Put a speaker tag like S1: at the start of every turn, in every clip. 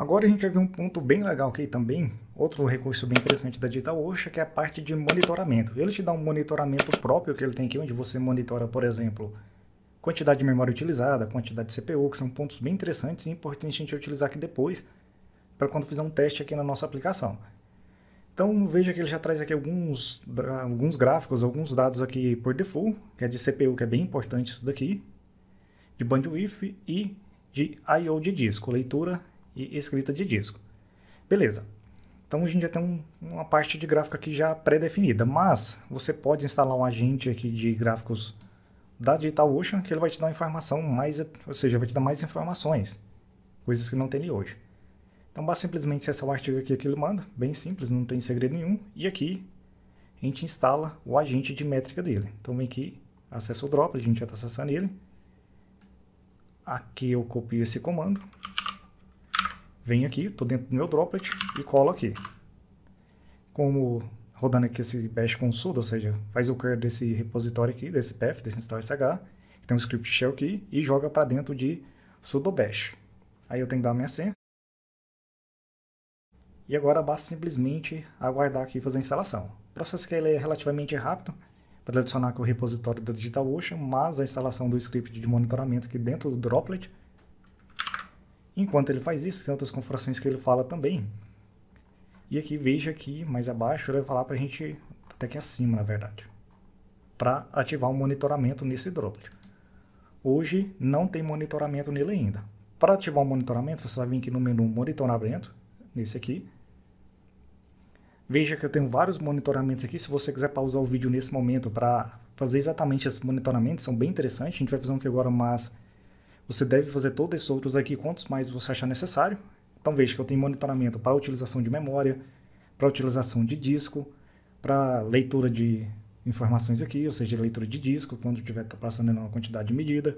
S1: Agora a gente vai ver um ponto bem legal aqui também, outro recurso bem interessante da DigitalOcean, que é a parte de monitoramento. Ele te dá um monitoramento próprio que ele tem aqui, onde você monitora, por exemplo, quantidade de memória utilizada, quantidade de CPU, que são pontos bem interessantes e importantes a gente utilizar aqui depois, para quando fizer um teste aqui na nossa aplicação. Então veja que ele já traz aqui alguns, alguns gráficos, alguns dados aqui por default, que é de CPU, que é bem importante isso daqui, de bandwidth e de I.O. de disco, leitura e escrita de disco. Beleza. Então a gente já tem um, uma parte de gráfico aqui já pré-definida, mas você pode instalar um agente aqui de gráficos da DigitalOcean que ele vai te dar informação mais, ou seja, vai te dar mais informações, coisas que não tem ali hoje. Então basta simplesmente acessar o artigo aqui que ele manda, bem simples, não tem segredo nenhum, e aqui a gente instala o agente de métrica dele. Então vem aqui, acessa o Droplet, a gente já está acessando ele. Aqui eu copio esse comando, venho aqui, estou dentro do meu droplet e colo aqui. Como rodando aqui esse bash com sudo, ou seja, faz o clear desse repositório aqui, desse path, desse install sh, tem um script shell aqui e joga para dentro de sudo bash. Aí eu tenho que dar a minha senha. E agora basta simplesmente aguardar aqui fazer a instalação. O processo que ele é relativamente rápido para adicionar aqui o repositório do DigitalOcean, mas a instalação do script de monitoramento aqui dentro do Droplet Enquanto ele faz isso, tem outras configurações que ele fala também. E aqui, veja aqui, mais abaixo, ele vai falar para a gente, até aqui acima, na verdade, para ativar o um monitoramento nesse droplet. Hoje, não tem monitoramento nele ainda. Para ativar o monitoramento, você vai vir aqui no menu monitoramento, nesse aqui, Veja que eu tenho vários monitoramentos aqui. Se você quiser pausar o vídeo nesse momento para fazer exatamente esses monitoramentos, são bem interessantes. A gente vai fazer um aqui agora, mas você deve fazer todos esses outros aqui quantos mais você achar necessário. Então veja que eu tenho monitoramento para utilização de memória, para utilização de disco, para leitura de informações aqui, ou seja, leitura de disco, quando estiver passando uma quantidade de medida,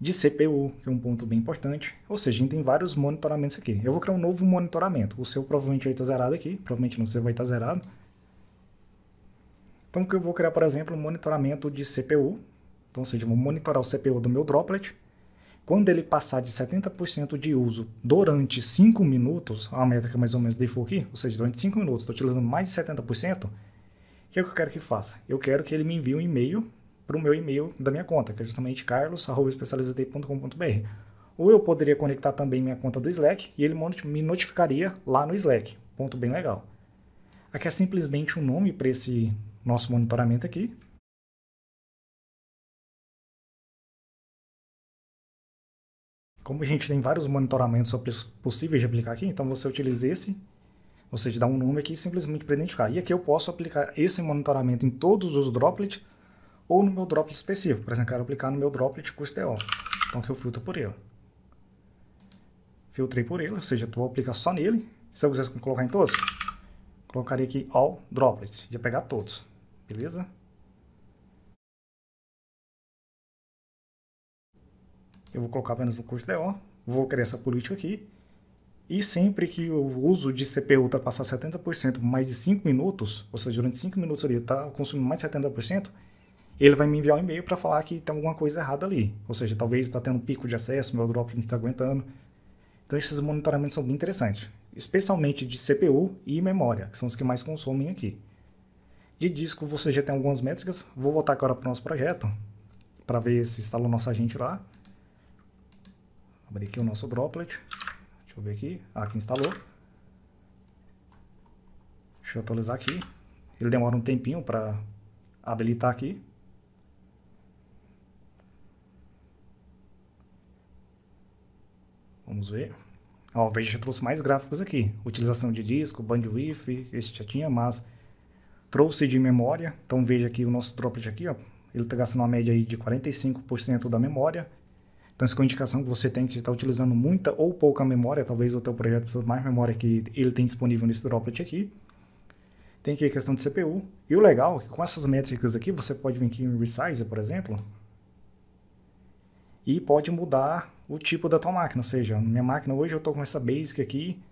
S1: de CPU, que é um ponto bem importante, ou seja, a gente tem vários monitoramentos aqui. Eu vou criar um novo monitoramento, o seu provavelmente vai estar zerado aqui, provavelmente não, você vai estar zerado. Então, que eu vou criar, por exemplo, um monitoramento de CPU, então, ou seja, vou monitorar o CPU do meu droplet, quando ele passar de 70% de uso durante 5 minutos, a métrica mais ou menos de aqui, ou seja, durante 5 minutos, estou utilizando mais de 70%, o que, é que eu quero que faça? Eu quero que ele me envie um e-mail para o meu e-mail da minha conta, que é justamente carlos.especializadei.com.br. Ou eu poderia conectar também minha conta do Slack e ele me notificaria lá no Slack. Ponto bem legal. Aqui é simplesmente um nome para esse nosso monitoramento aqui, como a gente tem vários monitoramentos possíveis de aplicar aqui, então você utiliza esse, você te dá um nome aqui simplesmente para identificar. E aqui eu posso aplicar esse monitoramento em todos os droplets ou no meu droplet específico. Por exemplo, eu quero aplicar no meu droplet custo DO. Então aqui eu filtro por ele. Filtrei por ele, ou seja, eu vou aplicar só nele. Se eu quisesse colocar em todos, colocaria aqui all droplets, ia pegar todos. Beleza? eu vou colocar apenas no curso DO, vou criar essa política aqui, e sempre que o uso de CPU ultrapassar 70% mais de 5 minutos, ou seja, durante 5 minutos ali está consumindo mais de 70%, ele vai me enviar um e-mail para falar que tem alguma coisa errada ali. Ou seja, talvez está tendo um pico de acesso, meu drop não está aguentando. Então esses monitoramentos são bem interessantes, especialmente de CPU e memória, que são os que mais consomem aqui. De disco você já tem algumas métricas, vou voltar agora para o nosso projeto, para ver se instalou nosso agente lá. Abrir aqui o nosso droplet. Deixa eu ver aqui. Ah, aqui instalou. Deixa eu atualizar aqui. Ele demora um tempinho para habilitar aqui. Vamos ver. Ó, veja, já trouxe mais gráficos aqui. Utilização de disco, bandwidth, esse já tinha, mas trouxe de memória. Então veja aqui o nosso droplet aqui, ó. Ele está gastando uma média aí de 45% da memória então, isso é uma indicação que você tem que está utilizando muita ou pouca memória. Talvez o teu projeto precisa mais memória que ele tem disponível nesse droplet aqui. Tem aqui a questão de CPU. E o legal é que com essas métricas aqui, você pode vir aqui em Resize, por exemplo, e pode mudar o tipo da tua máquina. Ou seja, minha máquina hoje eu estou com essa Basic aqui,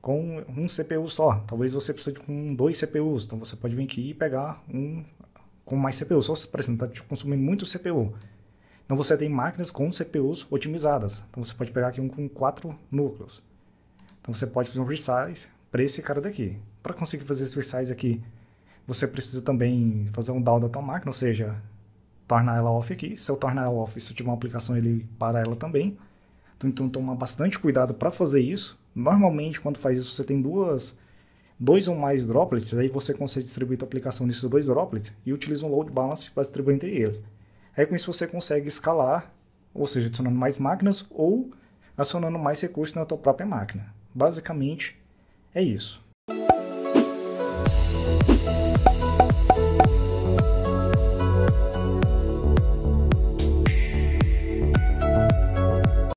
S1: com um CPU só. Talvez você precise de com dois CPUs. Então você pode vir aqui e pegar um com mais CPU. Só se, você está tipo, consumindo muito CPU. Então você tem máquinas com CPUs otimizadas. Então você pode pegar aqui um com quatro núcleos. Então você pode fazer um resize para esse cara daqui. Para conseguir fazer esse resize aqui, você precisa também fazer um down da tua máquina, ou seja, tornar ela off aqui. Se eu tornar ela off, se eu tiver uma aplicação, ele para ela também. Então, então toma bastante cuidado para fazer isso. Normalmente quando faz isso você tem duas, dois ou mais droplets, aí você consegue distribuir a aplicação nesses dois droplets e utiliza um load balance para distribuir entre eles. Aí é com isso você consegue escalar, ou seja, adicionando mais máquinas ou acionando mais recursos na tua própria máquina. Basicamente é isso.